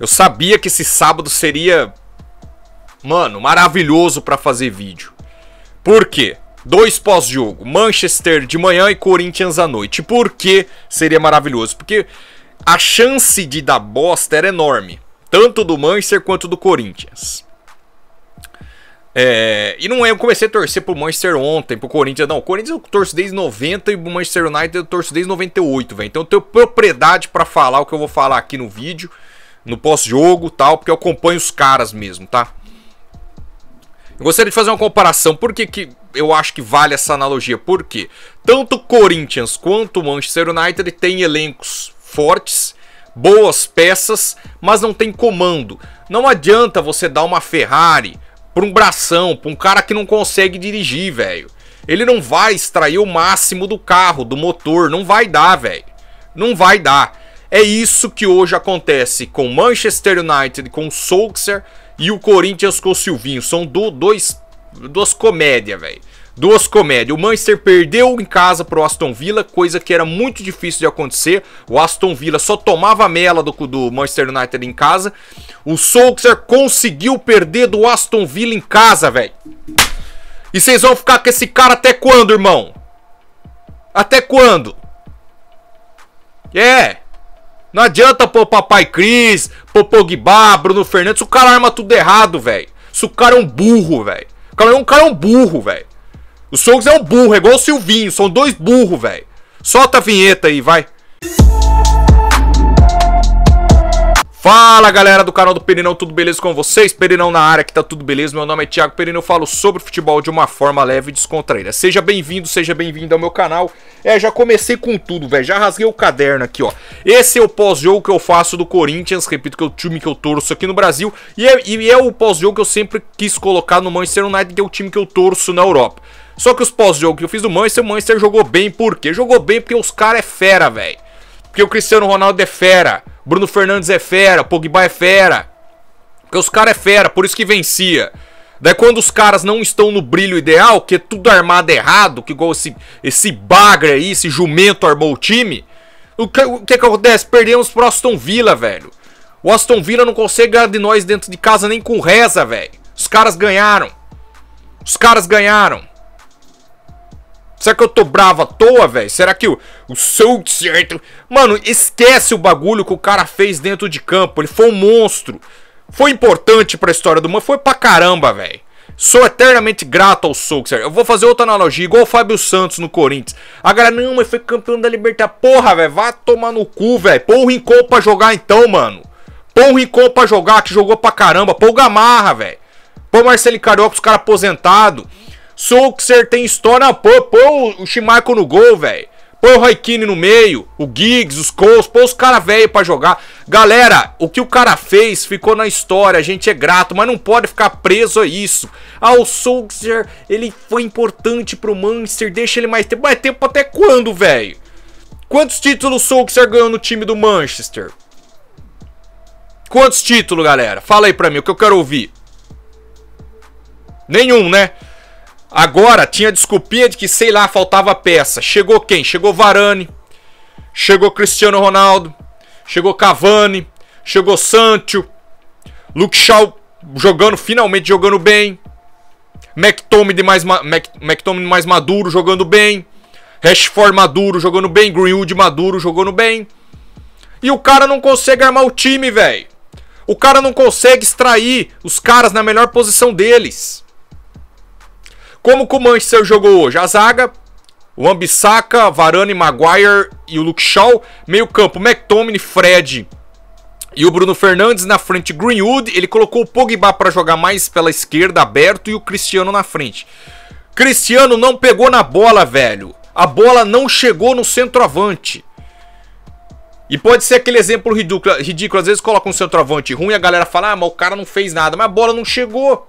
Eu sabia que esse sábado seria, mano, maravilhoso para fazer vídeo. Por quê? Dois pós-jogo, Manchester de manhã e Corinthians à noite. Por que seria maravilhoso? Porque a chance de dar bosta era enorme, tanto do Manchester quanto do Corinthians. É, e não é, eu comecei a torcer pro Manchester ontem, pro Corinthians. Não, o Corinthians eu torço desde 90 e o Manchester United eu torço desde 98, velho. Então eu tenho propriedade para falar o que eu vou falar aqui no vídeo no pós-jogo tal, porque eu acompanho os caras mesmo, tá? Eu gostaria de fazer uma comparação. Por que, que eu acho que vale essa analogia? Porque tanto o Corinthians quanto o Manchester United têm elencos fortes, boas peças, mas não tem comando. Não adianta você dar uma Ferrari para um bração, para um cara que não consegue dirigir, velho. Ele não vai extrair o máximo do carro, do motor, não vai dar, velho. Não vai dar. É isso que hoje acontece com Manchester United, com o Solskjaer e o Corinthians com o Silvinho. São do, dois, duas comédias, velho. Duas comédias. O Manchester perdeu em casa pro Aston Villa, coisa que era muito difícil de acontecer. O Aston Villa só tomava a mela do, do Manchester United em casa. O Solskjaer conseguiu perder do Aston Villa em casa, velho. E vocês vão ficar com esse cara até quando, irmão? Até quando? É. Não adianta pôr Papai Cris, pôr Pogba, Bruno Fernandes. O cara arma tudo errado, velho. Se o cara é um burro, velho. O cara é um cara é um burro, velho. O Souza é um burro, é igual o Silvinho. São dois burros, velho. Solta a vinheta aí, vai. Fala galera do canal do Perinão, tudo beleza com vocês? Perinão na área, que tá tudo beleza? Meu nome é Thiago Perinão, eu falo sobre futebol de uma forma leve e descontraída. Seja bem-vindo, seja bem-vindo ao meu canal. É, já comecei com tudo, velho, já rasguei o caderno aqui, ó. Esse é o pós-jogo que eu faço do Corinthians, repito que é o time que eu torço aqui no Brasil. E é, e é o pós-jogo que eu sempre quis colocar no Manchester United, que é o time que eu torço na Europa. Só que os pós-jogos que eu fiz do Manchester, o Manchester jogou bem, por quê? Jogou bem porque os caras é fera, velho. Porque o Cristiano Ronaldo é fera. Bruno Fernandes é fera, Pogba é fera. Porque os caras é fera, por isso que vencia. Daí quando os caras não estão no brilho ideal, que é tudo armado errado, que igual esse, esse bagre aí, esse jumento armou o time, o que, o que, que acontece? Perdemos pro Aston Villa, velho. O Aston Villa não consegue ganhar de nós dentro de casa nem com reza, velho. Os caras ganharam. Os caras ganharam. Será que eu tô bravo à toa, velho? Será que o, o Soul certo? Mano, esquece o bagulho que o cara fez dentro de campo. Ele foi um monstro. Foi importante pra história do mano. Foi pra caramba, velho. Sou eternamente grato ao Solskjaer. Eu vou fazer outra analogia, igual o Fábio Santos no Corinthians. A galera, não, mas foi campeão da Libertadores. Porra, velho, Vá tomar no cu, velho. Põe o Rincon pra jogar então, mano. Põe o Rincon pra jogar, que jogou pra caramba. Põe o Gamarra, velho. Põe o Marcelo Carioca, os caras aposentados. Sulkser tem história pô, pô o Shimako no gol, velho. Põe o Raikini no meio, o Giggs, os Coles, põe os caras velho pra jogar. Galera, o que o cara fez ficou na história, a gente é grato, mas não pode ficar preso a isso. Ah, o Solskjaer, ele foi importante pro Manchester, deixa ele mais tempo. Mais tempo até quando, velho? Quantos títulos o Solskjaer ganhou no time do Manchester? Quantos títulos, galera? Fala aí pra mim, o que eu quero ouvir. Nenhum, né? Agora tinha desculpinha de que, sei lá, faltava peça. Chegou quem? Chegou Varane, chegou Cristiano Ronaldo, chegou Cavani, chegou Sancho, Luke Shaw jogando, finalmente jogando bem. McTominay mais, ma McTominay mais maduro jogando bem. Rashford maduro jogando bem. Greenwood maduro jogando bem. E o cara não consegue armar o time, velho. O cara não consegue extrair os caras na melhor posição deles. Como que o Manchester jogou hoje? A zaga, o Ambissaca, Varane, Maguire e o Luke Shaw. Meio campo, McTominay, Fred e o Bruno Fernandes na frente. Greenwood, ele colocou o Pogba para jogar mais pela esquerda, aberto, e o Cristiano na frente. Cristiano não pegou na bola, velho. A bola não chegou no centroavante. E pode ser aquele exemplo ridículo, ridículo. às vezes coloca um centroavante ruim, a galera fala, ah, mas o cara não fez nada, mas a bola não chegou.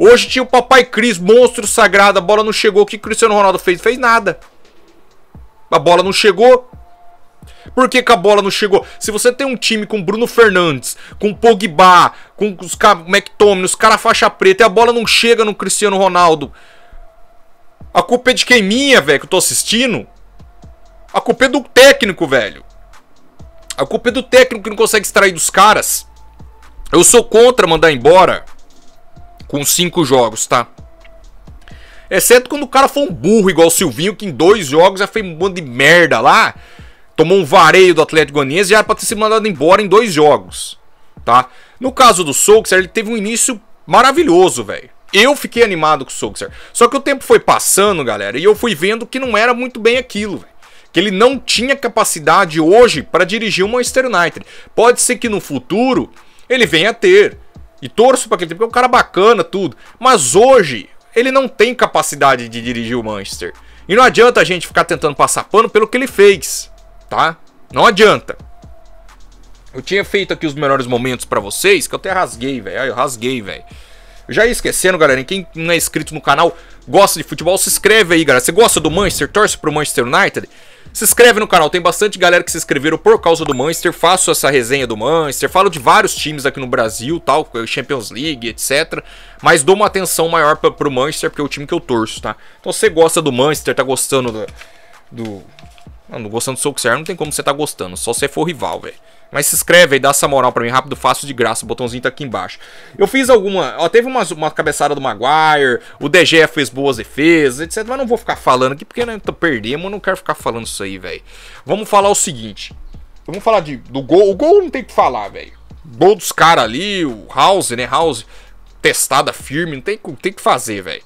Hoje tinha o Papai Cris, monstro sagrado. A bola não chegou. O que Cristiano Ronaldo fez? Fez nada. A bola não chegou. Por que, que, a bola não chegou? Se você tem um time com Bruno Fernandes, com Pogba, com os McTominay, os caras faixa preta, e a bola não chega no Cristiano Ronaldo. A culpa é de quem minha, velho, que eu tô assistindo? A culpa é do técnico, velho. A culpa é do técnico que não consegue extrair dos caras. Eu sou contra mandar embora com cinco jogos, tá? Exceto quando o cara foi um burro igual o Silvinho, que em dois jogos já fez um bando de merda lá. Tomou um vareio do Atlético Goianiense e já era pra ter sido mandado embora em dois jogos, tá? No caso do Solskjaer, ele teve um início maravilhoso, velho. Eu fiquei animado com o Solskjaer. Só que o tempo foi passando, galera, e eu fui vendo que não era muito bem aquilo, velho que ele não tinha capacidade hoje para dirigir o Manchester United. Pode ser que no futuro ele venha a ter. E torço para aquele time, porque é um cara bacana, tudo. Mas hoje, ele não tem capacidade de dirigir o Manchester. E não adianta a gente ficar tentando passar pano pelo que ele fez, tá? Não adianta. Eu tinha feito aqui os melhores momentos para vocês, que eu até rasguei, velho. Eu rasguei, velho. Já ia esquecendo, galera, quem não é inscrito no canal, gosta de futebol, se inscreve aí, galera. Você gosta do Manchester, torce pro Manchester United? Se inscreve no canal, tem bastante galera que se inscreveram por causa do Manchester. Faço essa resenha do Manchester, falo de vários times aqui no Brasil, tal, Champions League, etc. Mas dou uma atenção maior pra, pro Manchester, porque é o time que eu torço, tá? Então se você gosta do Manchester, tá gostando do, do Mano, gostando do Soul não tem como você tá gostando, só se for rival, velho. Mas se inscreve aí, dá essa moral pra mim, rápido, fácil, de graça, o botãozinho tá aqui embaixo. Eu fiz alguma, ó, teve umas, uma cabeçada do Maguire, o DG fez boas defesas, etc, mas não vou ficar falando aqui, porque né, perdemos, eu não quero ficar falando isso aí, velho. Vamos falar o seguinte, vamos falar de, do gol, o gol não tem o que falar, velho. Gol dos caras ali, o House, né, House, testada firme, não tem, tem que fazer, velho.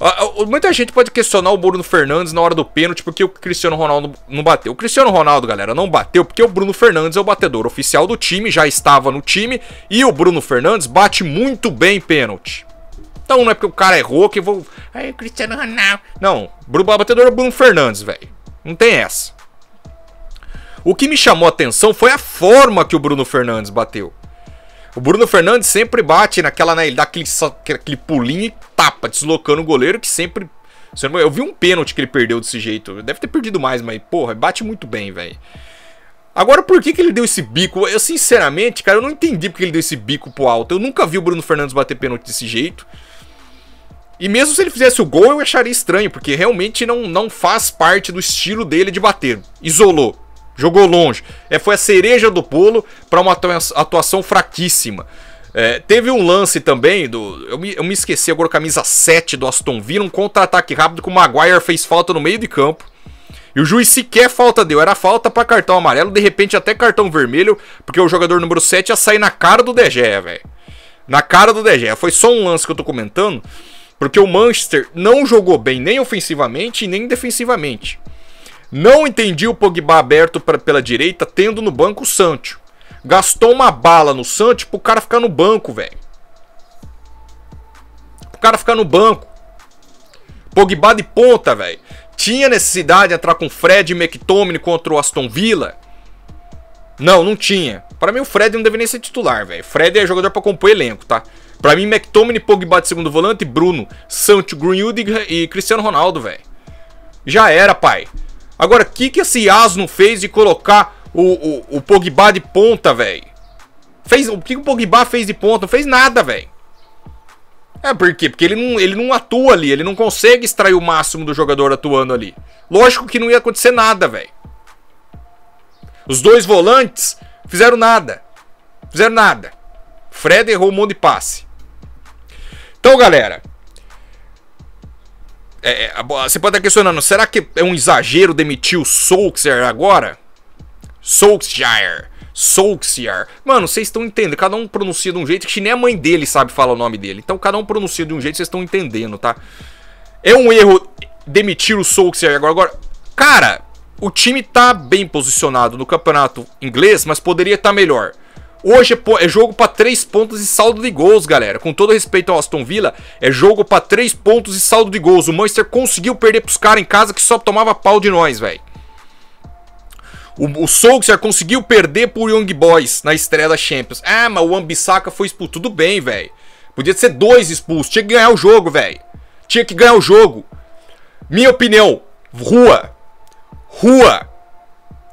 Ah, ah, muita gente pode questionar o Bruno Fernandes na hora do pênalti porque o Cristiano Ronaldo não bateu. O Cristiano Ronaldo, galera, não bateu porque o Bruno Fernandes é o batedor oficial do time, já estava no time e o Bruno Fernandes bate muito bem pênalti. Então não é porque o cara errou que eu vou. Ai, Cristiano Ronaldo. Não, o batedor é o Bruno Fernandes, velho. Não tem essa. O que me chamou a atenção foi a forma que o Bruno Fernandes bateu. O Bruno Fernandes sempre bate naquela, né? Ele dá aquele, aquele pulinho e tapa, deslocando o goleiro que sempre. Eu vi um pênalti que ele perdeu desse jeito. Deve ter perdido mais, mas, porra, bate muito bem, velho. Agora, por que, que ele deu esse bico? Eu, sinceramente, cara, eu não entendi porque ele deu esse bico pro alto. Eu nunca vi o Bruno Fernandes bater pênalti desse jeito. E mesmo se ele fizesse o gol, eu acharia estranho, porque realmente não, não faz parte do estilo dele de bater. Isolou jogou longe. É, foi a cereja do bolo para uma atuação fraquíssima. É, teve um lance também do. Eu me, eu me esqueci agora, camisa 7 do Aston Villa, um contra-ataque rápido que o Maguire fez falta no meio de campo. E o juiz sequer falta deu, era falta para cartão amarelo, de repente até cartão vermelho, porque o jogador número 7 ia sair na cara do DG, velho. Na cara do DG. Foi só um lance que eu tô comentando, porque o Manchester não jogou bem nem ofensivamente nem defensivamente. Não entendi o Pogba aberto pra, pela direita, tendo no banco o Sancho. Gastou uma bala no Sancho pro cara ficar no banco, velho. Pro cara ficar no banco. Pogba de ponta, velho. Tinha necessidade de entrar com Fred e McTominay contra o Aston Villa? Não, não tinha. Para mim o Fred não deveria nem ser titular, velho. Fred é jogador para compor elenco, tá? Para mim McTominay, Pogba de segundo volante, Bruno, Sancho, Greenwood e Cristiano Ronaldo, velho. Já era, pai. Agora, o que, que esse asno fez de colocar o, o, o Pogba de ponta, velho? Fez, o que, que o Pogba fez de ponta? Não fez nada, velho. É, por quê? Porque ele não, ele não atua ali, ele não consegue extrair o máximo do jogador atuando ali. Lógico que não ia acontecer nada, velho. Os dois volantes fizeram nada. Fizeram nada. Fred errou um monte de passe. Então, galera, é, é você pode estar questionando, será que é um exagero demitir o Solskjaer agora? Solskjaer. Solskjaer. Mano, vocês estão entendendo. Cada um pronuncia de um jeito que nem a mãe dele sabe falar o nome dele. Então cada um pronuncia de um jeito, vocês estão entendendo, tá? É um erro demitir o Solskjaer agora. agora. Cara, o time tá bem posicionado no campeonato inglês, mas poderia estar tá melhor. Hoje é, é jogo para 3 pontos e saldo de gols, galera. Com todo respeito ao Aston Villa, é jogo para 3 pontos e saldo de gols. O Manchester conseguiu perder pros caras em casa que só tomava pau de nós, velho. O, o Solskjaer conseguiu perder pro Young Boys na estreia da Champions. Ah, mas o Ambissaca foi expulso. Tudo bem, velho. Podia ser dois expulsos. Tinha que ganhar o jogo, velho. Tinha que ganhar o jogo. Minha opinião, rua. Rua.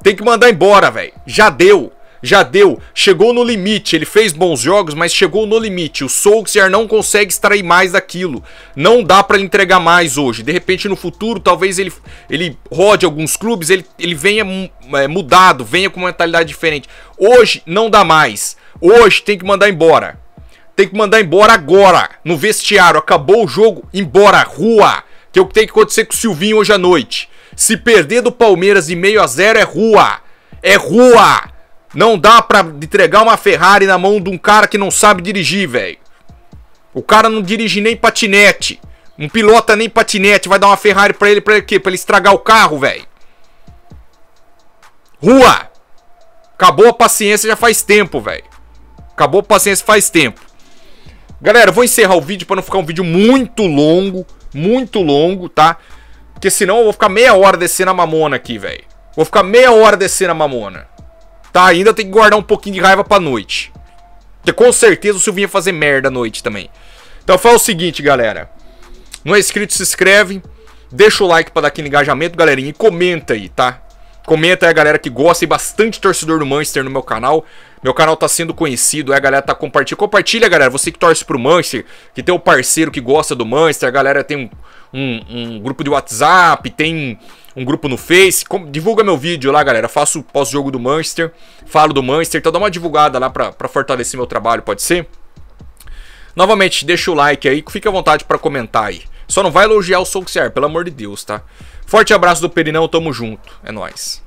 Tem que mandar embora, velho. Já deu já deu, chegou no limite. Ele fez bons jogos, mas chegou no limite. O Solskjaer não consegue extrair mais daquilo. Não dá para entregar mais hoje. De repente, no futuro, talvez ele, ele rode alguns clubes, ele, ele venha hum, é, mudado, venha com uma mentalidade diferente. Hoje não dá mais. Hoje tem que mandar embora. Tem que mandar embora agora. No vestiário, acabou o jogo, embora, rua. Que é o que tem que acontecer com o Silvinho hoje à noite. Se perder do Palmeiras de meio a zero é rua. É rua. Não dá pra entregar uma Ferrari na mão de um cara que não sabe dirigir, velho. O cara não dirige nem patinete. Não pilota nem patinete. Vai dar uma Ferrari pra ele pra quê? Pra ele estragar o carro, velho. Rua! Acabou a paciência já faz tempo, velho. Acabou a paciência faz tempo. Galera, vou encerrar o vídeo para não ficar um vídeo muito longo. Muito longo, tá? Porque senão eu vou ficar meia hora descendo a mamona aqui, velho. Vou ficar meia hora descendo a mamona. Tá? Ainda tem que guardar um pouquinho de raiva pra noite. Porque com certeza o Silvinho ia fazer merda à noite também. Então fala o seguinte, galera. Não é inscrito, se inscreve. Deixa o like pra dar aquele engajamento, galerinha. E comenta aí, tá? Comenta aí a galera que gosta e bastante torcedor do Manchester no meu canal. Meu canal tá sendo conhecido, é, a galera tá compartilhando. Compartilha, galera, você que torce pro Manchester, que tem um parceiro que gosta do Manchester, a galera tem um, um, um grupo de WhatsApp, tem um grupo no Face. divulga meu vídeo lá, galera. faço pós-jogo do Manchester, falo do Manchester. Então dá uma divulgada lá pra, pra fortalecer meu trabalho, pode ser? Novamente, deixa o like aí, fique à vontade para comentar aí. Só não vai elogiar o Solskjaer, pelo amor de Deus, tá? Forte abraço do Perinão, tamo junto. É nóis.